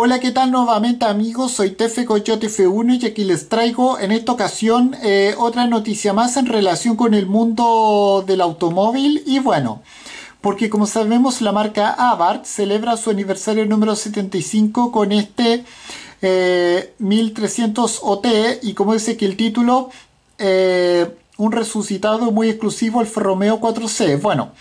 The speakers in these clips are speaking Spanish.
Hola, ¿qué tal nuevamente amigos? Soy Tefe Coyote F1 y aquí les traigo en esta ocasión eh, otra noticia más en relación con el mundo del automóvil y bueno, porque como sabemos la marca Abarth celebra su aniversario número 75 con este 1300 eh, OT y como dice aquí el título, eh, un resucitado muy exclusivo, el Romeo 4C. Bueno,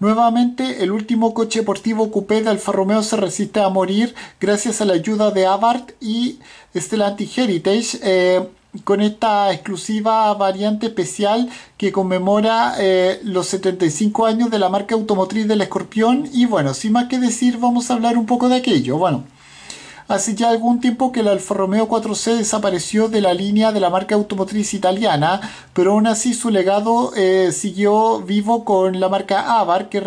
Nuevamente, el último coche deportivo coupé de Alfa Romeo se resiste a morir gracias a la ayuda de Abarth y Stellantis Heritage. Eh, con esta exclusiva variante especial que conmemora eh, los 75 años de la marca automotriz del escorpión y bueno, sin más que decir vamos a hablar un poco de aquello. Bueno, Hace ya algún tiempo que el Alfa Romeo 4C desapareció de la línea de la marca automotriz italiana, pero aún así su legado eh, siguió vivo con la marca Avar, que,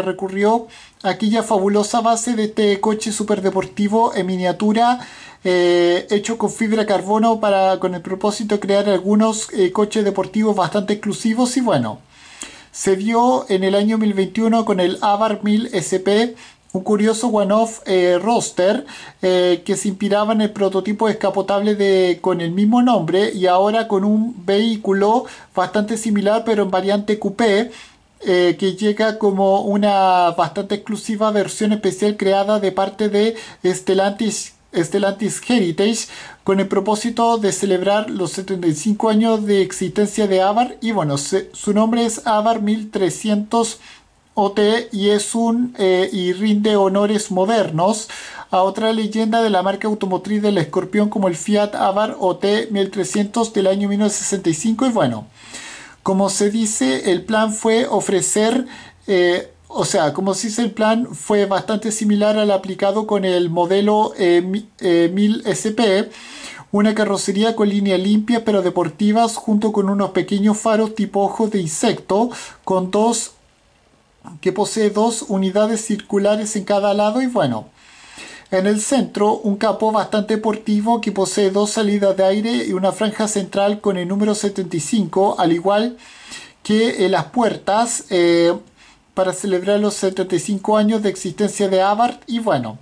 recurrió a aquella fabulosa base de este coche superdeportivo en miniatura eh, hecho con fibra carbono para con el propósito de crear algunos eh, coches deportivos bastante exclusivos y bueno se dio en el año 2021 con el Avar 1000 SP un curioso one-off eh, roster eh, que se inspiraba en el prototipo escapotable de, con el mismo nombre y ahora con un vehículo bastante similar pero en variante coupé eh, que llega como una bastante exclusiva versión especial creada de parte de Stellantis Heritage con el propósito de celebrar los 75 años de existencia de Avar y bueno, su nombre es Avar 1300 y es un eh, y rinde honores modernos a otra leyenda de la marca automotriz del escorpión como el Fiat Avar OT 1300 del año 1965 y bueno como se dice el plan fue ofrecer eh, o sea, como se dice, el plan fue bastante similar al aplicado con el modelo 1000 eh, SP, una carrocería con línea limpia pero deportivas junto con unos pequeños faros tipo ojo de insecto con dos que posee dos unidades circulares en cada lado y bueno, en el centro, un capó bastante deportivo que posee dos salidas de aire y una franja central con el número 75, al igual que eh, las puertas eh, para celebrar los 75 años de existencia de Abarth. Y bueno,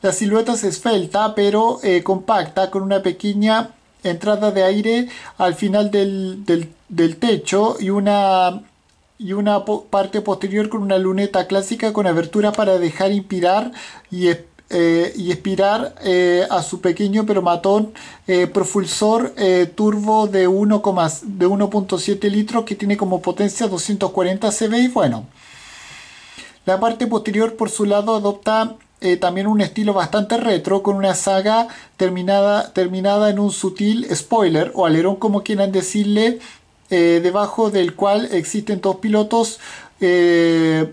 la silueta es esbelta pero eh, compacta con una pequeña entrada de aire al final del, del techo y una y una parte posterior con una luneta clásica con abertura para dejar inspirar y, eh, expirar eh, a su pequeño pero matón eh, propulsor eh, turbo de 1,7 de litros que tiene como potencia 240 cb bueno la parte posterior por su lado adopta también un estilo bastante retro con una saga terminada, terminada en un sutil spoiler o alerón como quieran decirle eh, debajo del cual existen dos pilotos eh,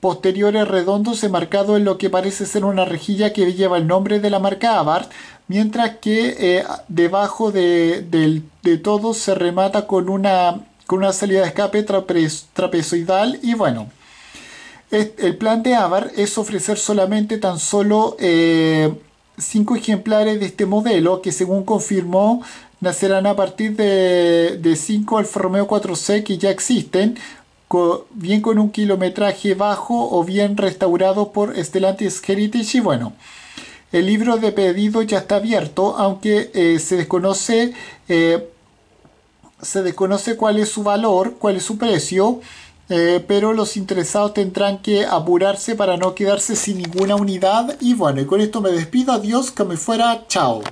posteriores redondos enmarcados en lo que parece ser una rejilla que lleva el nombre de la marca Abarth, mientras que eh, debajo de, todo se remata con una, con una salida de escape trapezoidal y bueno. El plan de Abarth es ofrecer solamente tan solo cinco ejemplares de este modelo que según confirmó nacerán a partir de, 5 al Romeo 4C que ya existen, bien con un kilometraje bajo o bien restaurado por Stellantis Heritage y bueno. El libro de pedido ya está abierto, aunque eh, se desconoce eh, se desconoce cuál es su valor, cuál es su precio, eh, pero los interesados tendrán que apurarse para no quedarse sin ninguna unidad. Y bueno, con esto me despido, adiós, que me fuera, chao.